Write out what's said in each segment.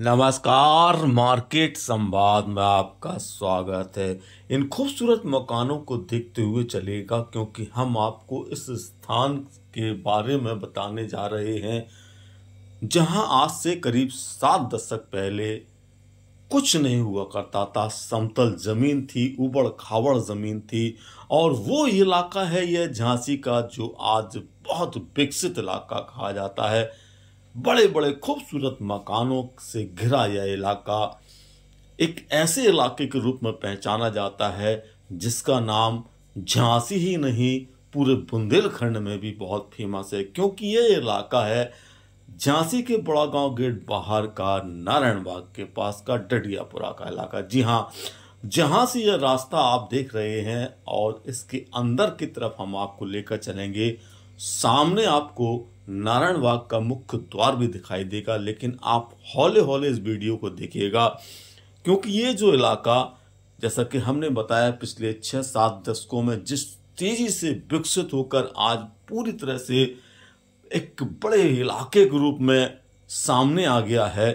नमस्कार मार्केट संवाद में आपका स्वागत है इन खूबसूरत मकानों को देखते हुए चलेगा क्योंकि हम आपको इस स्थान के बारे में बताने जा रहे हैं जहां आज से करीब सात दशक पहले कुछ नहीं हुआ करता था समतल ज़मीन थी उबड़ खावड़ ज़मीन थी और वो इलाका है यह झांसी का जो आज बहुत विकसित इलाका कहा जाता है बड़े बड़े खूबसूरत मकानों से घिरा यह इलाका एक ऐसे इलाके के रूप में पहचाना जाता है जिसका नाम झांसी ही नहीं पूरे बुंदेलखंड में भी बहुत फेमस है क्योंकि ये इलाका है झांसी के बड़ा गांव गेट बाहर का नारायण बाग के पास का डडियापुरा का इलाका जी हाँ जहाँ से यह रास्ता आप देख रहे हैं और इसके अंदर की तरफ हम आपको लेकर चलेंगे सामने आपको नारायण बाग का मुख्य द्वार भी दिखाई देगा लेकिन आप हौले हौले इस वीडियो को देखिएगा क्योंकि ये जो इलाका जैसा कि हमने बताया पिछले छः सात दशकों में जिस तेज़ी से विकसित होकर आज पूरी तरह से एक बड़े इलाके के रूप में सामने आ गया है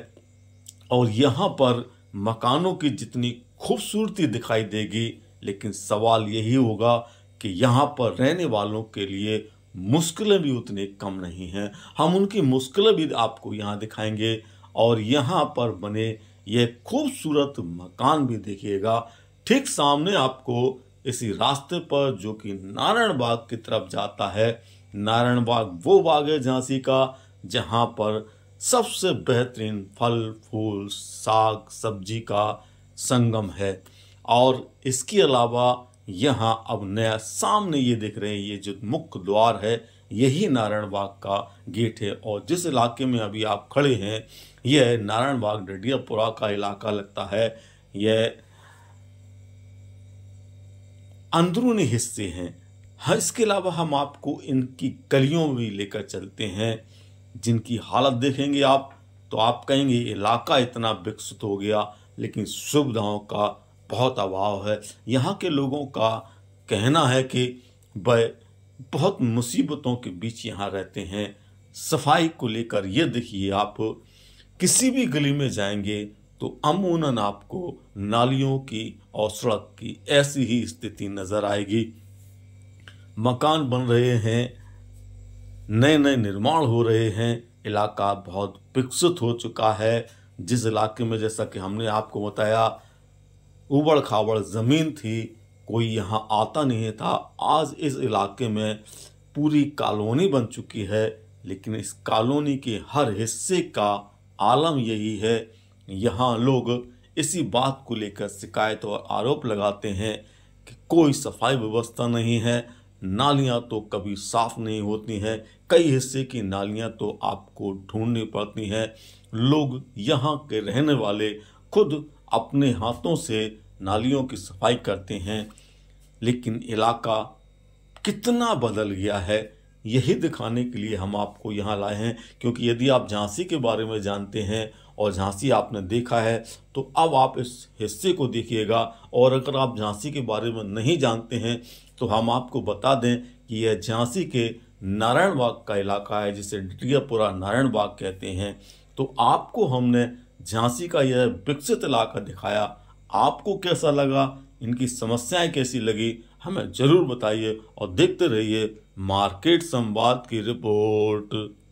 और यहाँ पर मकानों की जितनी खूबसूरती दिखाई देगी लेकिन सवाल यही होगा कि यहाँ पर रहने वालों के लिए मुश्किलें भी उतनी कम नहीं हैं हम उनकी मुश्किलें भी आपको यहाँ दिखाएंगे और यहाँ पर बने ये खूबसूरत मकान भी देखिएगा ठीक सामने आपको इसी रास्ते पर जो कि नारायण बाग की तरफ जाता है नारायण बाग वो बाग है झांसी का जहाँ पर सबसे बेहतरीन फल फूल साग सब्जी का संगम है और इसके अलावा यहाँ अब नया सामने ये देख रहे हैं ये जो मुख्य द्वार है यही नारायण बाग का गेट है और जिस इलाके में अभी आप खड़े हैं यह नारायण बाग डडियापुरा का इलाका लगता है यह अंदरूनी हिस्से हैं हाँ इसके अलावा हम आपको इनकी गलियों में भी लेकर चलते हैं जिनकी हालत देखेंगे आप तो आप कहेंगे इलाका इतना विकसित हो गया लेकिन सुविधाओं का बहुत अभाव है यहाँ के लोगों का कहना है कि वह बहुत मुसीबतों के बीच यहाँ रहते हैं सफाई को लेकर ये देखिए आप किसी भी गली में जाएंगे तो अमूनन आपको नालियों की और सड़क की ऐसी ही स्थिति नज़र आएगी मकान बन रहे हैं नए नए निर्माण हो रहे हैं इलाका बहुत विकसित हो चुका है जिस इलाके में जैसा कि हमने आपको बताया उबड़ खाबड़ ज़मीन थी कोई यहाँ आता नहीं था आज इस इलाके में पूरी कॉलोनी बन चुकी है लेकिन इस कॉलोनी के हर हिस्से का आलम यही है यहाँ लोग इसी बात को लेकर शिकायत और आरोप लगाते हैं कि कोई सफाई व्यवस्था नहीं है नालियाँ तो कभी साफ़ नहीं होती हैं कई हिस्से की नालियाँ तो आपको ढूंढनी पड़ती हैं लोग यहाँ के रहने वाले खुद अपने हाथों से नालियों की सफाई करते हैं लेकिन इलाका कितना बदल गया है यही दिखाने के लिए हम आपको यहाँ लाए हैं क्योंकि यदि आप झांसी के बारे में जानते हैं और झांसी आपने देखा है तो अब आप इस हिस्से को देखिएगा और अगर आप झांसी के बारे में नहीं जानते हैं तो हम आपको बता दें कि यह झांसी के नारायण बाग का इलाका है जिसे डिटियापुरा नारायण बाग कहते हैं तो आपको हमने झांसी का यह विकसित इलाका दिखाया आपको कैसा लगा इनकी समस्याएं कैसी लगी हमें ज़रूर बताइए और देखते रहिए मार्केट संवाद की रिपोर्ट